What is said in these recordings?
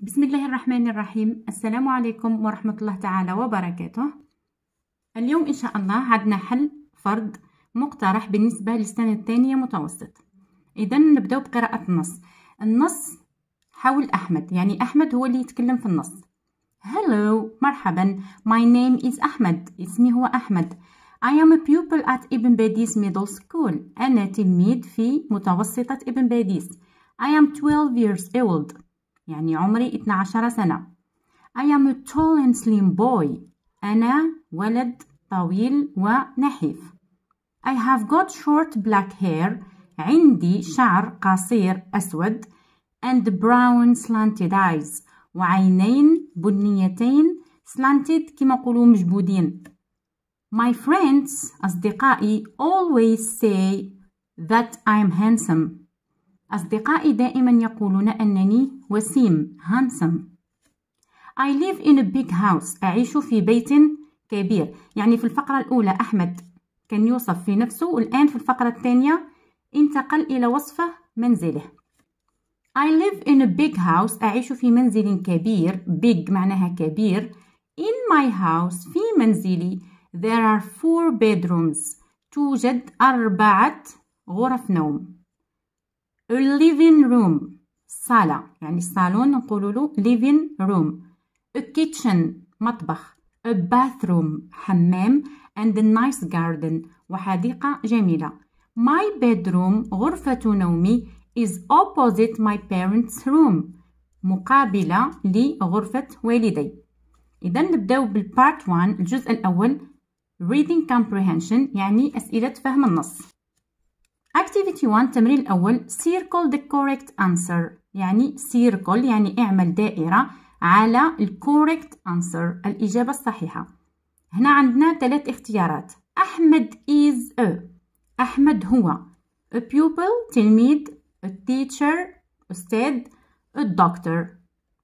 بسم الله الرحمن الرحيم السلام عليكم ورحمة الله تعالى وبركاته اليوم إن شاء الله عدنا حل فرض مقترح بالنسبة للسنة الثانية متوسط إذا نبدأ بقراءة النص النص حول أحمد يعني أحمد هو اللي يتكلم في النص Hello مرحبا My name is أحمد اسمي هو أحمد I am a pupil at Ibn Badis Middle School أنا تلميذ في متوسطة ابن Badis I am 12 years old يعني عمري 12 سنة I am a tall and slim boy أنا ولد طويل ونحيف I have got short black hair عندي شعر قصير أسود and brown slanted eyes وعينين بنيتين slanted كما قلوا مجبودين My friends أصدقائي always say that I'm handsome أصدقائي دائما يقولون أنني وسيم handsome I live in a big house أعيش في بيت كبير يعني في الفقرة الأولى أحمد كان يوصف في نفسه والآن في الفقرة الثانية انتقل إلى وصف منزله I live in a big house أعيش في منزل كبير big معناها كبير In my house في منزلي there are four bedrooms توجد أربعة غرف نوم living room صالة يعني الصالون نقول له living room a kitchen مطبخ a bathroom حمام and a nice garden وحديقة جميلة my bedroom غرفة نومي is opposite my parents room مقابلة لغرفة والدي إذا نبداو بالبارت 1 الجزء الأول reading comprehension يعني أسئلة فهم النص Activity 1 التمرين الأول circle the correct answer يعني circle يعني اعمل دائرة على ال correct answer الإجابة الصحيحة هنا عندنا ثلاث اختيارات أحمد is a أحمد هو a pupil تلميذ a teacher أستاذ a doctor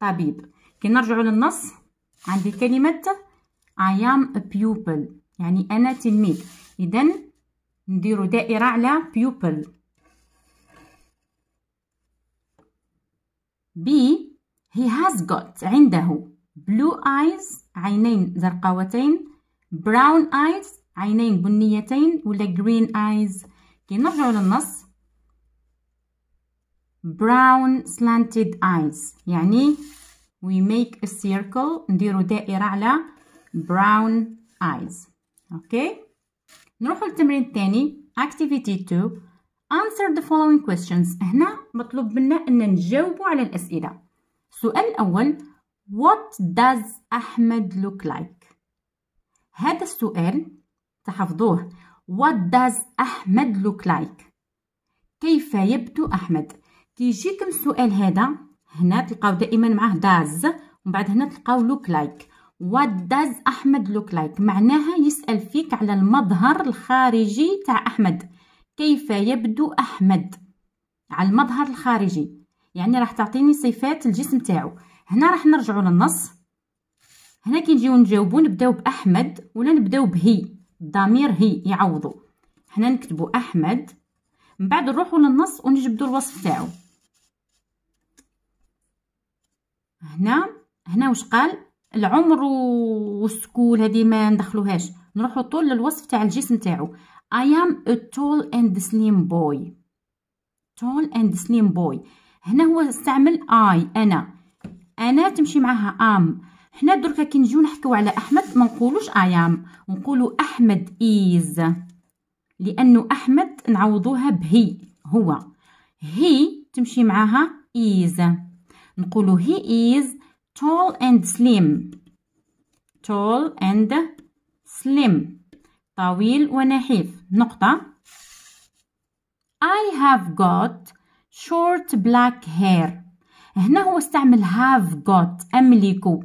طبيب كي نرجعوا للنص عندي كلمة I am a pupil يعني أنا تلميذ إذن نديرو دائرة على بيوبل بي هي هاز جوت عنده بلو ايز عينين زرقاوتين براون ايز عينين بنيتين ولا جرين ايز كي نرجعو للنص براون سلانتيد ايز يعني وي ميك ا سيركل نديرو دائرة على براون ايز اوكي نروح للتمرين الثاني activity 2 answer the following questions هنا مطلوب منا ان نجاوبوا على الاسئله السؤال الاول what does احمد look like هذا السؤال تحفظوه what does احمد look like كيف يبدو احمد كيجيكم السؤال هذا هنا تلقاو دائما معاه does ومن بعد هنا تلقاو look like What does أحمد look like معناها يسأل فيك على المظهر الخارجي تاع أحمد كيف يبدو أحمد على المظهر الخارجي يعني راح تعطيني صفات الجسم تاعو هنا راح نرجعوا للنص هنا كي نجيو نجاوبو نبداو بأحمد ولا نبداو بهي الضمير هي يعوضو هنا نكتبو أحمد من بعد نروحو للنص ونجبدو الوصف تاعو هنا هنا واش قال العمر والسكول هذه ما ندخلوهاش نروحوا طول للوصف تاع الجسم تاعو I am a tall and slim boy tall and slim boy هنا هو استعمل I أنا أنا تمشي معها am حنا دركا كي نجيو نحكيو على أحمد ما نقولوش I am نقولو أحمد is لأنه أحمد نعوضوها بهي هو هي تمشي معها is نقولو he is tall and slim tall and slim طويل ونحيف نقطة I have got short black hair هنا هو استعمل have got أملكو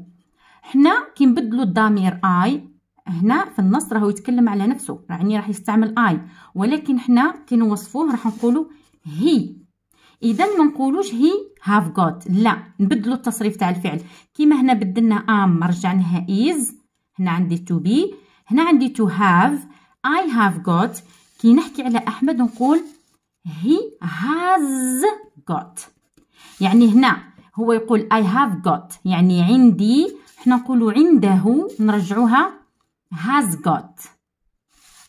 حنا كي نبدلو الضمير I هنا في النص راهو يتكلم على نفسه يعني راح يستعمل I ولكن حنا كي نوصفوه راح نقولو he اذا ما نقولوش هي هاف غوت لا نبدلو التصريف تاع الفعل كيما هنا بدلنا ام رجعناها از هنا عندي تو بي هنا عندي تو هاف اي هاف غوت كي نحكي على احمد نقول هي هاز غوت يعني هنا هو يقول اي هاف غوت يعني عندي حنا نقولوا عنده نرجعوها هاز غوت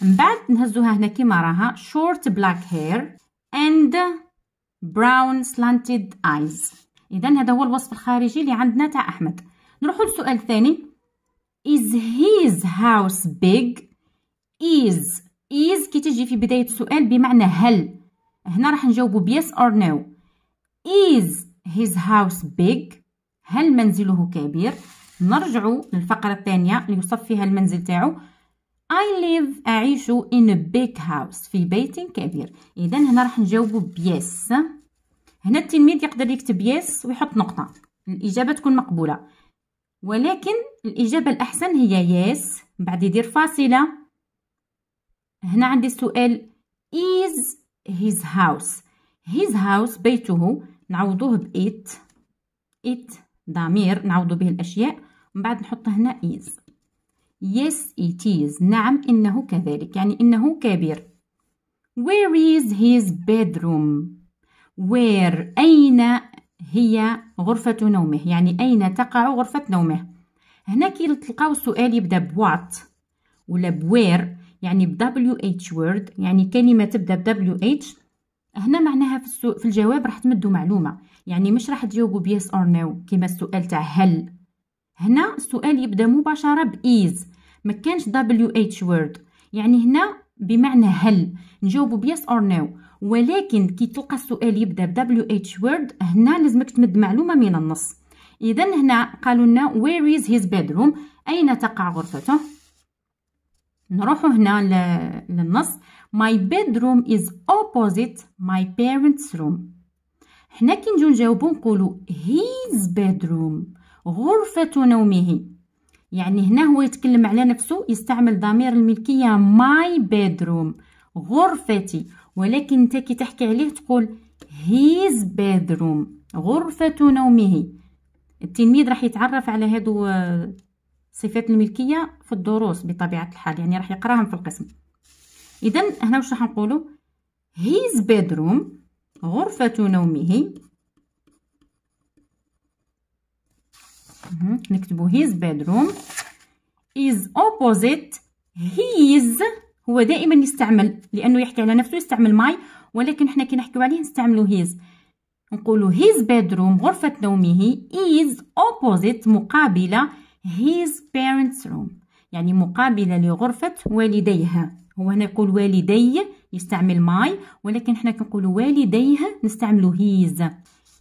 من بعد نهزوها هنا كيما راها شورت بلاك هير اند براون سلانتيد ايز اذا هذا هو الوصف الخارجي اللي عندنا تاع احمد نروحوا للسؤال الثاني is his house big is is كي تجي في بدايه السؤال بمعنى هل هنا راح نجاوبوا بيس اور نو is his house big هل منزله كبير نرجعوا للفقره الثانيه اللي يوصف فيها المنزل تاعو I live أعيش in a big house في بيت كبير إذا هنا راح نجاوبو بيس هنا التلميذ يقدر يكتب يس ويحط نقطة الإجابة تكون مقبولة ولكن الإجابة الأحسن هي يس بعد يدير فاصلة هنا عندي السؤال is his house his house بيته نعوضوه بإت إت ضمير نعوضو به الأشياء من بعد نحط هنا is Yes, it is. نعم إنه كذلك يعني إنه كبير Where is his bedroom? Where أين هي غرفة نومه يعني أين تقع غرفة نومه هنا كي تلقاو السؤال يبدا بوات ولا بوير يعني ب WH word يعني كلمة تبدا ب WH هنا معناها في, في الجواب راح تمدوا معلومة يعني مش راح تجاوبوا بيس اور نو كما السؤال تاع هل هنا السؤال يبدا مباشره بايز ما كانش دبليو اتش وورد يعني هنا بمعنى هل نجاوبو بيس اور نو ولكن كي تلقى السؤال يبدا بدبليو اتش وورد هنا لازمك تمد معلومه من النص اذا هنا قالوا لنا where is his bedroom اين تقع غرفته نروحوا هنا للنص my bedroom is opposite my parents room هنا كي نجيو نجاوبو نقولوا his bedroom غرفة نومه يعني هنا هو يتكلم على نفسه يستعمل ضمير الملكية ماي بيدروم غرفتي ولكن انت كي تحكي عليه تقول هيز بيدروم غرفة نومه التلميذ راح يتعرف على هادو آه، صفات الملكية في الدروس بطبيعة الحال يعني راح يقراهم في القسم إذا هنا واش راح نقولو هيز بيدروم غرفة نومه نكتبو mhm. his bedroom is opposite his هو دائما يستعمل لانه يحكي على نفسه يستعمل ماي ولكن احنا كي نحكيو عليه نستعملو his نقولو his bedroom غرفة نومه is opposite مقابلة his parents room يعني مقابلة لغرفة والديها هو هنا يقول والدي يستعمل ماي ولكن احنا كنقولو والديه نستعملو هيز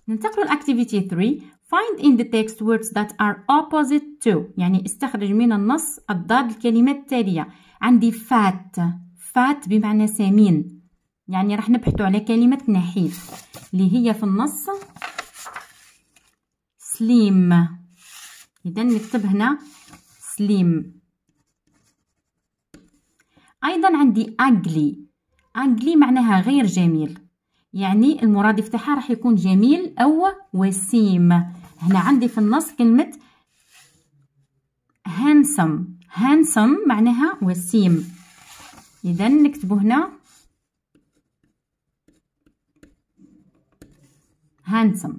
ننتقلوا لاكتيفيتي 3 Find in the text words that are opposite to يعني استخرج من النص الضاد الكلمة التالية عندي fat fat بمعنى سمين يعني راح نبحثوا على كلمة نحيف اللي هي في النص سليم إذا نكتب هنا سليم أيضا عندي ugly ugly معناها غير جميل يعني المرادف تاعها راح يكون جميل أو وسيم هنا عندي في النص كلمة هانسم هانسم معناها وسيم إذا نكتبو هنا هانسم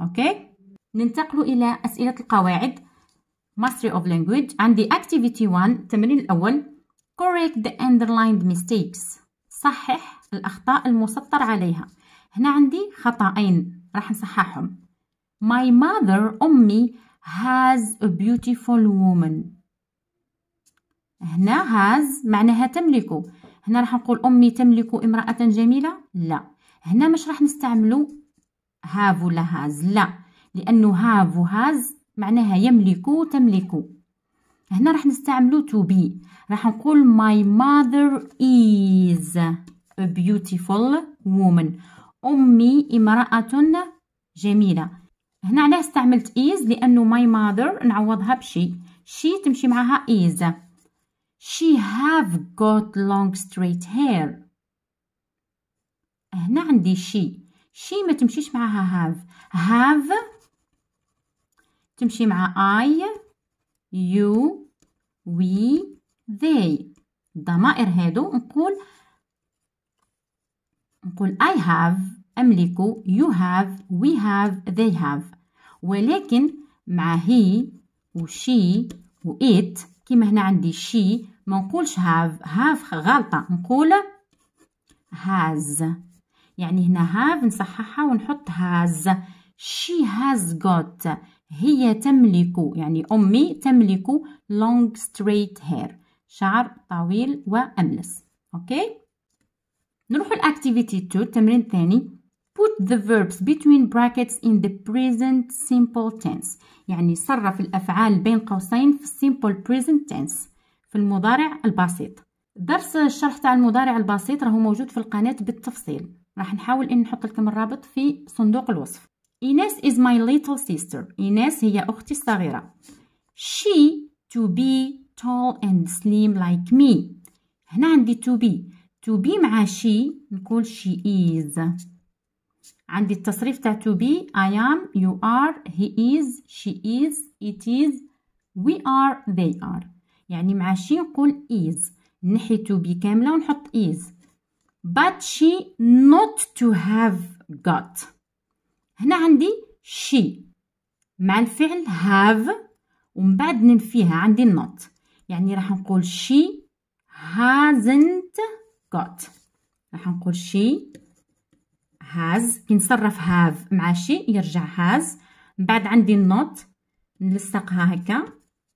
أوكي ننتقل إلى أسئلة القواعد Mastery of Language عندي Activity 1 التمرين الأول Correct the underlined mistakes صحح الأخطاء المسطر عليها هنا عندي خطأين راح نصححهم My mother أمي has a beautiful woman هنا has معناها تملك هنا راح نقول أمي تملك امرأة جميلة لا هنا مش راح نستعملو have ولا has لا لأنه have و has معناها يملك تملك هنا راح نستعملو to be راح نقول my mother is a beautiful woman أمي امرأة جميلة هنا علاه استعملت is لأنه my mother نعوضها بشي شي تمشي معها is she have got long straight hair هنا عندي شي شي ما تمشيش معها have have تمشي مع I you we they الضمائر هادو نقول نقول I have أملك you have we have they have ولكن مع he و she و it كما هنا عندي she ما نقولش have have غلطة نقول has يعني هنا have نصححها ونحط has she has got هي تملك يعني أمي تملك long straight hair شعر طويل وأملس أوكي okay? نروح الاكتيفيتي 2 التمرين الثاني put the verbs between brackets in the present simple tense يعني صرف الافعال بين قوسين في simple present tense في المضارع البسيط درس الشرح تاع المضارع البسيط راهو موجود في القناه بالتفصيل راح نحاول ان نحط لكم الرابط في صندوق الوصف Ines is my little sister Ines هي اختي الصغيره she to be tall and slim like me هنا عندي to be تو بي مع شي نقول شي إيز عندي التصريف تاع تو بي I am you are he is she is it is we are they are يعني مع شي نقول is نحي تو بي كاملة ونحط is but she not to have got هنا عندي she مع الفعل have ومن بعد ننفيها عندي not يعني راح نقول she hasn't got راح نقول she has كي نصرف have مع شي يرجع has من بعد عندي not نلصقها هكا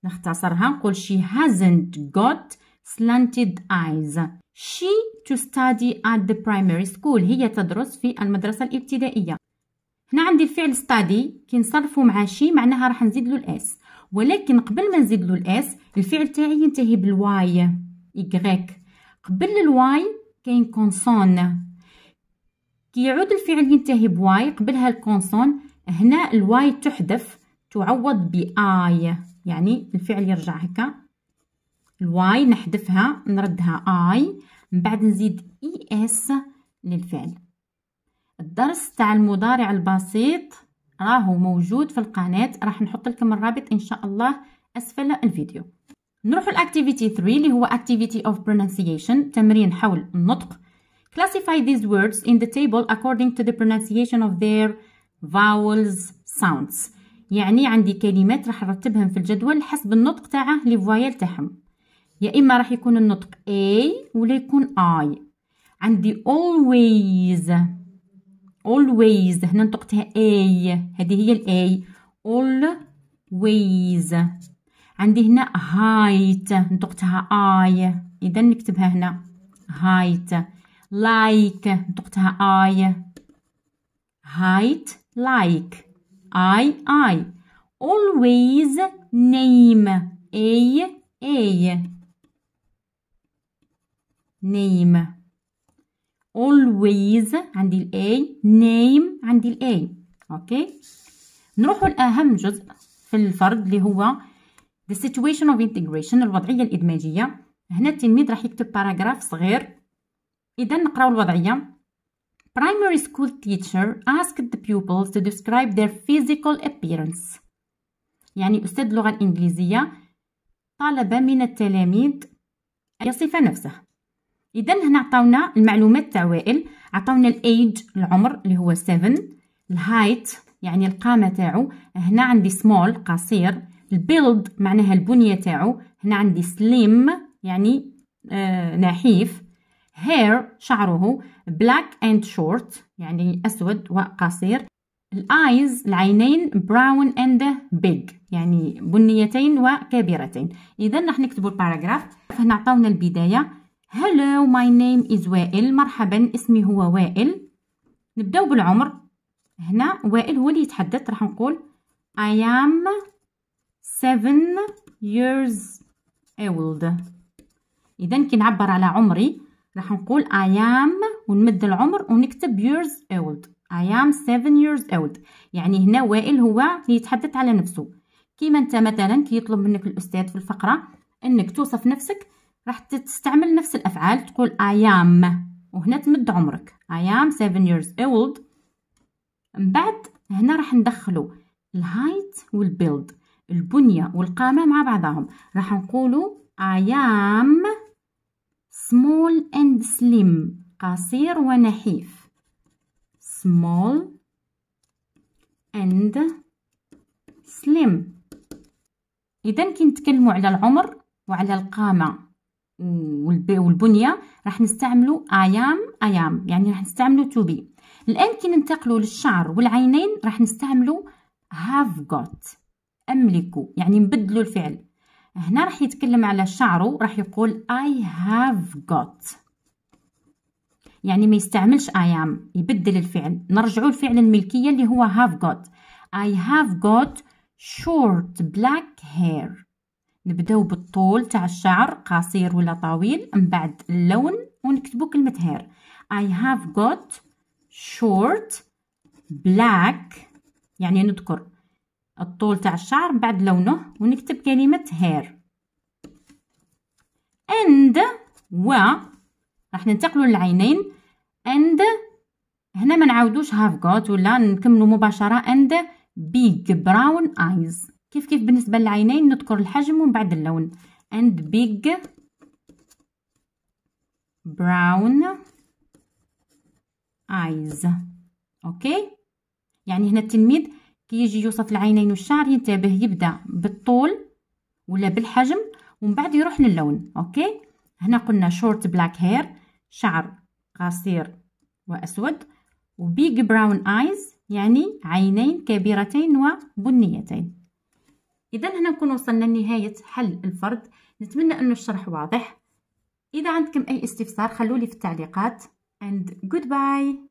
نختصرها نقول she hasn't got slanted eyes she to study at the primary school هي تدرس في المدرسة الابتدائية هنا عندي الفعل study كي نصرفو مع شي معناها راح نزيد له الاس ولكن قبل ما نزيد له الاس الفعل تاعي ينتهي بالواي يغريك قبل الواي كاين كونسون كيعود الفعل ينتهي بواي قبلها الكونسون هنا الواي تحذف تعوض بآي يعني الفعل يرجع هكا الواي نحذفها نردها آي من بعد نزيد إي إس للفعل الدرس تاع المضارع البسيط راهو موجود في القناة راح نحط لكم الرابط إن شاء الله أسفل الفيديو نروح لاكتيفيتي 3 اللي هو activity of pronunciation تمرين حول النطق classify these words in the table according to the pronunciation of their vowels sounds يعني عندي كلمات راح نرتبهم في الجدول حسب النطق تاعه لي فوايل تاعهم يا اما راح يكون النطق A ولا يكون I عندي always always هنا نطقتها A هذه هي الاي always عندي هنا هايت نطقتها اي اذا نكتبها هنا هايت لايك نطقتها اي هايت لايك اي اي always name اي اي name always عندي الاي name عندي الاي اوكي نروحوا لاهم جزء في الفرد اللي هو the situation of integration الوضعيه الادماجيه هنا التلميذ راح يكتب باراجراف صغير اذا نقرأ الوضعيه primary school teacher asked the pupils to describe their physical appearance يعني أستاذ اللغة الإنجليزية طلب من التلاميذ أن يصف نفسه إذا هنا عطاونا المعلومات تاع وائل عطاونا الأيج العمر اللي هو 7 الهايت يعني القامة تاعو هنا عندي سمول قصير البيلد معناها البنيه تاعو هنا عندي سليم يعني آه نحيف هير شعره بلاك اند شورت يعني اسود وقصير الايز العينين براون اند بيج يعني بنيتين وكبيرتين اذا راح نكتبوا الباراجراف هنا عطاونا البدايه هلو ماي نيم از وائل مرحبا اسمي هو وائل نبداو بالعمر هنا وائل هو اللي يتحدث راح نقول I am seven years old إذا كي نعبر على عمري راح نقول I am ونمد العمر ونكتب years old I am seven years old يعني هنا وائل هو يتحدث على نفسه كيما انت مثلا كي يطلب منك الاستاذ في الفقره انك توصف نفسك راح تستعمل نفس الافعال تقول I am وهنا تمد عمرك I am seven years old من بعد هنا راح ندخلو الهايت والبيلد البنية والقامة مع بعضهم راح نقولوا I am small and slim قصير ونحيف small and slim إذا كي نتكلموا على العمر وعلى القامة والبنية راح نستعملوا I am I am يعني راح نستعملوا to be الآن كي ننتقلوا للشعر والعينين راح نستعملوا have got أملك يعني نبدلو الفعل هنا راح يتكلم على شعره راح يقول I have got يعني ما يستعملش I am يبدل الفعل نرجعو لفعل الملكية اللي هو have got I have got short black hair نبداو بالطول تاع الشعر قصير ولا طويل من بعد اللون ونكتبو كلمة hair I have got short black يعني نذكر الطول تاع الشعر من بعد لونه ونكتب كلمه هير اند و راح ننتقلوا للعينين اند هنا ما نعاودوش هاف جوت ولا نكملوا مباشره اند بيج براون ايز كيف كيف بالنسبه للعينين نذكر الحجم ومن بعد اللون اند بيج براون ايز اوكي يعني هنا التلميذ كي يجي يوصف العينين والشعر ينتبه يبدا بالطول ولا بالحجم ومن بعد يروح للون اوكي هنا قلنا شورت بلاك هير شعر قصير واسود وبيج براون ايز يعني عينين كبيرتين وبنيتين اذا هنا نكون وصلنا لنهايه حل الفرد نتمنى انه الشرح واضح اذا عندكم اي استفسار خلولي في التعليقات and goodbye